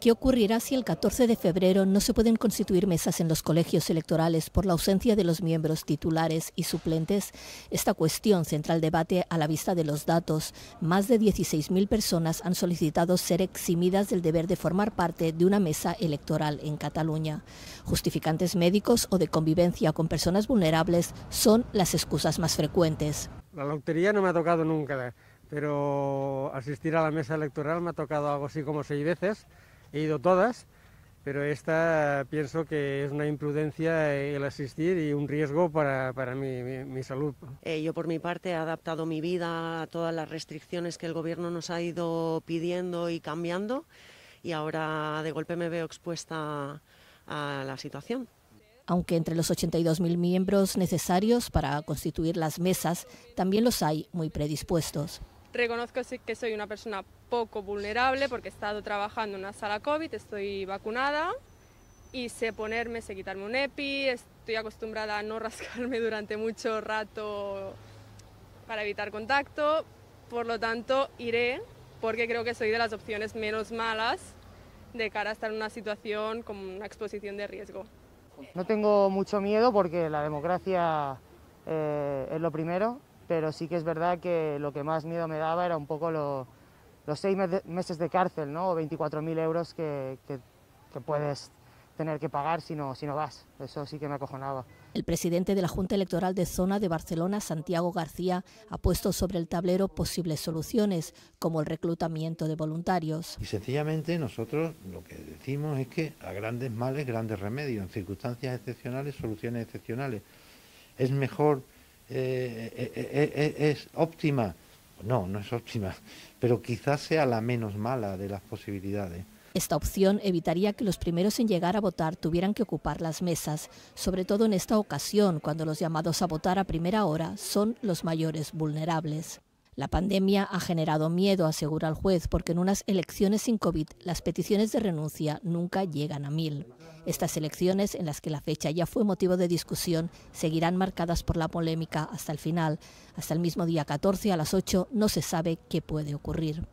¿Qué ocurrirá si el 14 de febrero no se pueden constituir mesas en los colegios electorales por la ausencia de los miembros titulares y suplentes? Esta cuestión centra el debate a la vista de los datos. Más de 16.000 personas han solicitado ser eximidas del deber de formar parte de una mesa electoral en Cataluña. Justificantes médicos o de convivencia con personas vulnerables son las excusas más frecuentes. La lotería no me ha tocado nunca, pero asistir a la mesa electoral me ha tocado algo así como seis veces he ido todas, pero esta pienso que es una imprudencia el asistir y un riesgo para, para mi, mi, salud. Eh, yo por mi parte he adaptado mi vida a todas las restricciones que el gobierno nos ha ido pidiendo y cambiando y ahora de golpe me veo expuesta a la situación. Aunque entre los 82.000 miembros necesarios para constituir las mesas, también los hay muy predispuestos. Reconozco que soy una persona poco vulnerable porque he estado trabajando en una sala COVID, estoy vacunada y sé ponerme, sé quitarme un EPI, estoy acostumbrada a no rascarme durante mucho rato para evitar contacto, por lo tanto iré porque creo que soy de las opciones menos malas de cara a estar en una situación con una exposición de riesgo. No tengo mucho miedo porque la democracia eh, es lo primero, pero sí que es verdad que lo que más miedo me daba era un poco lo, los seis meses de cárcel ¿no? o 24.000 euros que, puedes tener que pagar si no, si no vas. Eso sí que me acojonaba. El presidente de la Junta Electoral de Zona de Barcelona, Santiago García, ha puesto sobre el tablero posibles soluciones, como el reclutamiento de voluntarios. Y sencillamente nosotros lo que decimos es que a grandes males, grandes remedios, en circunstancias excepcionales, soluciones excepcionales. Es mejor, eh, eh, eh, es óptima no, no es óptima, pero quizás sea la menos mala de las posibilidades. Esta opción evitaría que los primeros en llegar a votar tuvieran que ocupar las mesas, sobre todo en esta ocasión, cuando los llamados a votar a primera hora son los mayores vulnerables. La pandemia ha generado miedo, asegura el juez, porque en unas elecciones sin COVID las peticiones de renuncia nunca llegan a mil. Estas elecciones, en las que la fecha ya fue motivo de discusión, seguirán marcadas por la polémica hasta el final. Hasta el mismo día 14 a las 8 no se sabe qué puede ocurrir.